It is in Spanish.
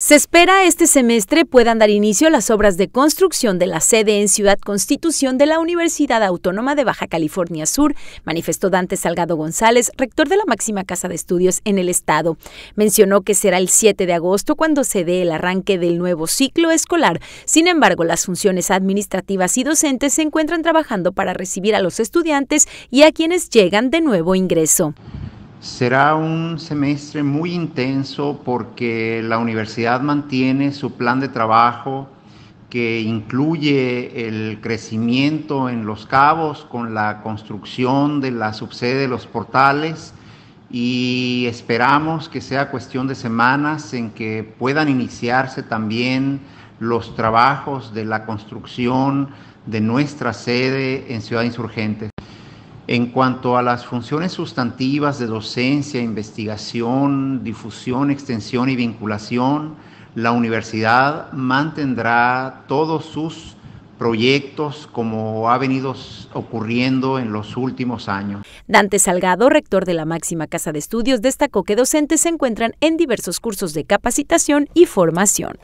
Se espera este semestre puedan dar inicio las obras de construcción de la sede en Ciudad Constitución de la Universidad Autónoma de Baja California Sur, manifestó Dante Salgado González, rector de la máxima casa de estudios en el estado. Mencionó que será el 7 de agosto cuando se dé el arranque del nuevo ciclo escolar. Sin embargo, las funciones administrativas y docentes se encuentran trabajando para recibir a los estudiantes y a quienes llegan de nuevo ingreso. Será un semestre muy intenso porque la universidad mantiene su plan de trabajo que incluye el crecimiento en los cabos con la construcción de la subsede de los portales y esperamos que sea cuestión de semanas en que puedan iniciarse también los trabajos de la construcción de nuestra sede en Ciudad Insurgente. En cuanto a las funciones sustantivas de docencia, investigación, difusión, extensión y vinculación, la universidad mantendrá todos sus proyectos como ha venido ocurriendo en los últimos años. Dante Salgado, rector de la máxima casa de estudios, destacó que docentes se encuentran en diversos cursos de capacitación y formación.